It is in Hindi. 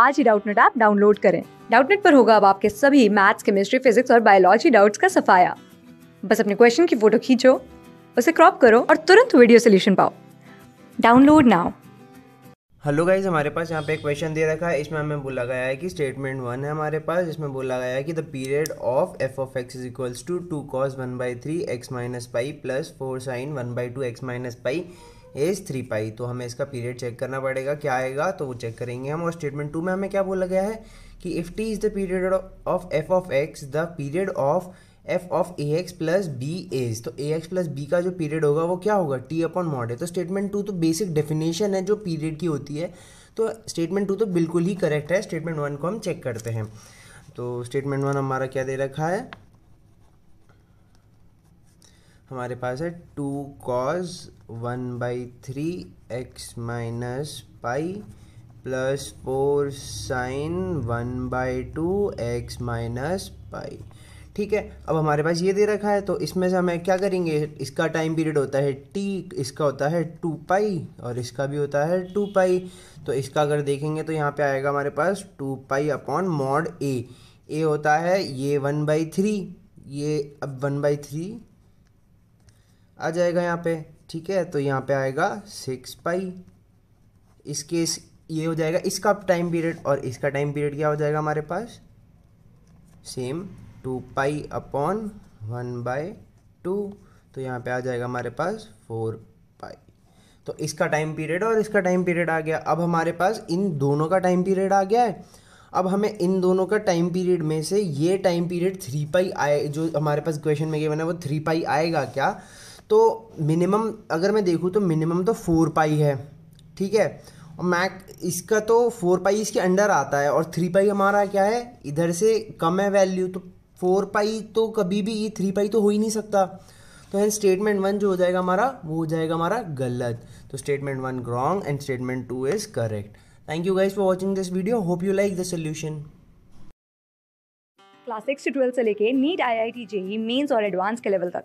आज ही डाउटनेट ऐप डाउनलोड करें डाउटनेट पर होगा अब आपके सभी मैथ्स केमिस्ट्री फिजिक्स और बायोलॉजी डाउट्स का सफाया बस अपने क्वेश्चन की फोटो खींचो उसे क्रॉप करो और तुरंत वीडियो सोल्यूशन पाओ डाउनलोड नाउ हेलो गाइज हमारे पास यहाँ पे एक क्वेश्चन दे रखा है इसमें हमें बोला गया है कि स्टेटमेंट वन है हमारे पास इसमें बोला गया है कि the period of f of x is equals to two cos one by three x minus pi plus four sine one by two x minus pi as three pi तो हमें इसका पीरियड चेक करना पड़ेगा क्या आएगा तो वो चेक करेंगे हम और स्टेटमेंट टू में हमें क्या बोला गया है कि if t is the period of f of x the period of f of a x plus b as तो ए एक्स प्लस बी का जो पीरियड होगा वो क्या होगा टी अपॉन मॉड है तो स्टेटमेंट टू तो बेसिक डेफिनेशन है जो पीरियड की होती है तो स्टेटमेंट टू तो बिल्कुल ही करेक्ट है स्टेटमेंट वन को हम चेक करते हैं तो स्टेटमेंट वन हमारा क्या दे रखा है हमारे पास है two cos one by three x minus pi plus four sine one by two x minus pi ठीक है अब हमारे पास ये दे रखा है तो इसमें से हमें क्या करेंगे इसका टाइम पीरियड होता है टी इसका होता है टू पाई और इसका भी होता है टू पाई तो इसका अगर देखेंगे तो यहाँ पे आएगा हमारे पास two pi upon mod a a होता है ये वन बाई थ्री ये अब वन बाई थ्री आ जाएगा यहाँ पे ठीक है तो यहाँ पे आएगा सिक्स पाई इसके इस ये हो जाएगा इसका टाइम पीरियड और इसका टाइम पीरियड क्या हो जाएगा हमारे पास same two pi upon one by two तो यहाँ पे आ जाएगा हमारे पास फोर पाई तो इसका टाइम पीरियड और इसका टाइम पीरियड आ गया अब हमारे पास इन दोनों का टाइम पीरियड आ गया है अब हमें इन दोनों का टाइम पीरियड में से ये टाइम पीरियड थ्री पाई आए जो हमारे पास क्वेश्चन में गिवन बना वो थ्री पाई आएगा क्या तो मिनिमम अगर मैं देखूँ तो मिनिमम तो फोर पाई है ठीक है और मैक इसका तो फोर पाई इसके अंडर आता है और थ्री पाई हमारा क्या है इधर से कम है वैल्यू तो फोर पाई तो कभी भी ये थ्री पाई तो हो ही नहीं सकता तो एंड स्टेटमेंट वन जो हो जाएगा हमारा वो हो जाएगा हमारा गलत तो statement one wrong and statement two is correct thank you guys for watching this video hope you like the solution class six से ट्वेल्थ से लेके NEET I I T JEE mains और एडवांस के लेवल तक